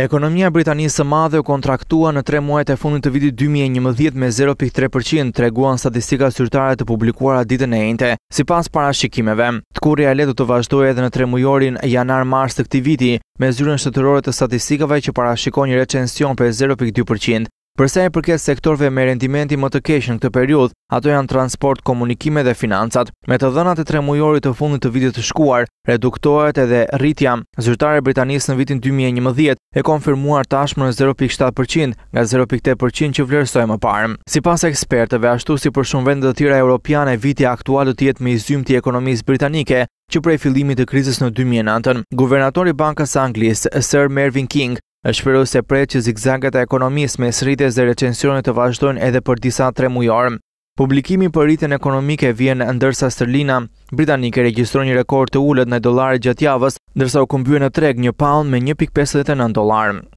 Ekonomia Britanisë së madhe u kontraktua në tre muajt e fundit të vitit 2011 me 0.3%, treguan statistika syrtare të publikuar a ditën e ejnëte, si pas para shikimeve. Të kur realetu të vazhdoj edhe në tre mujorin janar-mars të këti viti, me zyrën shtetërore të statistikave që para shikon një recension për 0.2%. Përsa e përket sektorve me rendimenti më të keshë në këtë periud, ato janë transport, komunikime dhe financat. Me të dhënat e tre mujorit të fundit të vitit të shkuar, reduktohet edhe rritja. Zyrtare Britanisë në vitin 2011 e konfirmuar tashmë në 0.7% nga 0.8% që vlerësoj më parëm. Si pas ekspertëve, ashtu si për shumë vendet të tira europiane, vitja aktual të jetë me izymë të ekonomisë britanike, që prej fillimit të krizës në 2009, guvernatori bankës Anglisë, Sir Mervin King, është përru se prej që zigzagat e ekonomisë me sritjes dhe recensionit të vazhdojnë edhe për disa tre mujarë. Publikimi për rritjen ekonomike vjen në ndërsa sterlina, Britanike registron një rekord të ullet në dolarit gjatë javës, ndërsa u këmbyë në treg një pound me 1.59 dolarë.